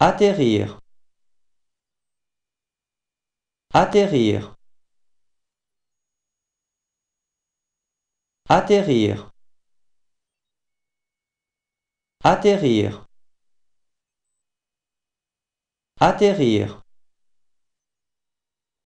atterrir atterrir atterrir atterrir atterrir